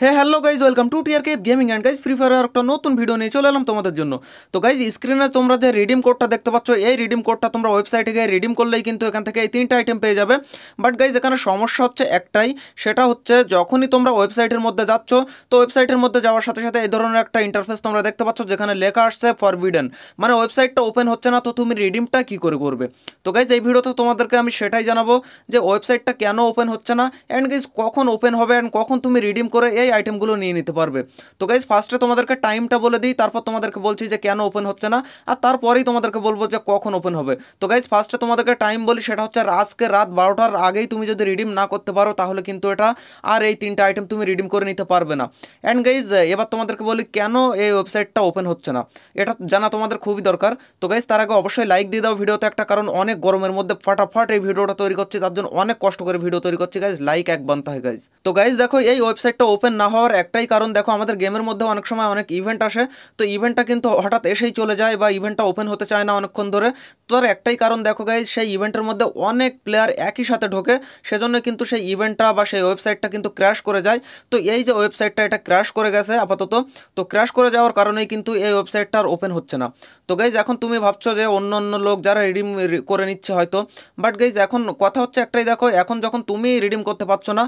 হ্যাঁ hello guys welcome to Tear Cape Gaming and guys free fire একটা নতুন video নিয়ে চলে এলাম তোমাদের জন্য তো গাইজ স্ক্রিনে তোমরা যে রিডিম কোডটা দেখতে পাচ্ছ এই রিডিম কোডটা তোমরা ওয়েবসাইটে গিয়ে রিডিম করলেই কিন্তু এখান থেকে এই তিনটা আইটেম পেয়ে যাবে বাট গাইজ এখানে সমস্যা হচ্ছে একটাই সেটা হচ্ছে যখনই তোমরা ওয়েবসাইটের মধ্যে যাচ্ছ তো ওয়েবসাইটের মধ্যে যাওয়ার সাথে সাথে এই ধরনের একটা ইন্টারফেস তোমরা দেখতে পাচ্ছ যেখানে লেখা আসছে ফরবিডেন মানে ওয়েবসাইটটা ওপেন হচ্ছে না তো তুমি রিডিমটা কি করে করবে তো গাইজ এই ভিডিওতে তোমাদেরকে আমি সেটাই জানাবো যে ওয়েবসাইটটা কেন ওপেন হচ্ছে না অ্যান্ড গাইজ কখন ওপেন হবে অ্যান্ড কখন তুমি রিডিম করে এই অনুযায়ী আইটেমগুলো নিয়ে নিতে পারবে তো গাইজ ফার্স্টে তোমাদেরকে টাইমটা বলে দিই তারপর তোমাদেরকে বলছি যে কেন ওপেন হচ্ছে না আর তারপরেই তোমাদেরকে বলবো যে কখন ওপেন হবে তো গাইজ ফার্স্টে তোমাদেরকে টাইম বলি সেটা হচ্ছে আজকে রাত বারোটার আগেই তুমি যদি রিডিম না করতে পারো তাহলে কিন্তু এটা আর এই তিনটা আইটেম তুমি রিডিম করে নিতে পারবে না অ্যান্ড গাইজ এবার তোমাদেরকে বলি কেন এই ওয়েবসাইটটা ওপেন হচ্ছে না এটা জানা তোমাদের খুবই দরকার তো গাইজ তার আগে অবশ্যই লাইক দিয়ে দাও ভিডিওতে একটা কারণ অনেক গরমের মধ্যে ফাটাফাট এই ভিডিওটা তৈরি করছি তার জন্য অনেক কষ্ট করে ভিডিও তৈরি করছি গাইজ লাইক এক বান্তা হয় গাইজ তো গাইজ দেখো এই ওয়েবসাইটটা ওপেন না হওয়ার একটাই কারণ দেখো আমাদের গেমের মধ্যে অনেক সময় অনেক ইভেন্ট আসে তো ইভেন্টটা কিন্তু হঠাৎ এসেই চলে যায় বা ইভেন্টটা ওপেন হতে চায় না অনেকক্ষণ ধরে তো তার একটাই কারণ দেখো গাই সেই ইভেন্টের মধ্যে অনেক প্লেয়ার একই সাথে ঢোকে সেজন্য কিন্তু সেই ইভেন্টটা বা সেই ওয়েবসাইটটা কিন্তু ক্র্যাশ করে যায় তো এই যে ওয়েবসাইটটা এটা ক্র্যাশ করে গেছে আপাতত তো ক্র্যাশ করে যাওয়ার কারণেই কিন্তু এই ওয়েবসাইটটা আর ওপেন হচ্ছে না তো গাইজ এখন তুমি ভাবছো যে অন্য অন্য লোক যারা রিডিম করে নিচ্ছে হয়তো বাট গাইজ এখন কথা হচ্ছে একটাই দেখো এখন যখন তুমি রিডিম করতে পারছো না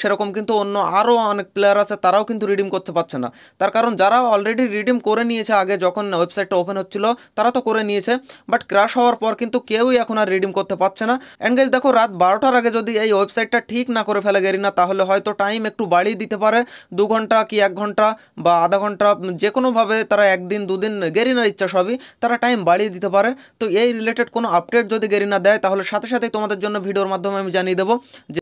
সেরকম কিন্তু অন্য আরও অনেক প্লেয়ার প্লেয়ার আছে তারাও কিন্তু রিডিম করতে পারছে না তার কারণ যারা অলরেডি রিডিম করে নিয়েছে আগে যখন ওয়েবসাইটটা ওপেন হচ্ছিল তারা তো করে নিয়েছে বাট ক্র্যাশ হওয়ার পর কিন্তু কেউই এখন আর রিডিম করতে পারছে না অ্যান্ড গাইজ দেখো রাত বারোটার আগে যদি এই ওয়েবসাইটটা ঠিক না করে ফেলে গেরিনা তাহলে হয়তো টাইম একটু বাড়িয়ে দিতে পারে দু ঘন্টা কি এক ঘন্টা বা আধা ঘন্টা যে কোনোভাবে তারা একদিন দুদিন গেরিনার ইচ্ছা সবই তারা টাইম বাড়িয়ে দিতে পারে তো এই রিলেটেড কোনো আপডেট যদি গেরিনা দেয় তাহলে সাথে সাথে তোমাদের জন্য ভিডিওর মাধ্যমে আমি জানিয়ে দেবো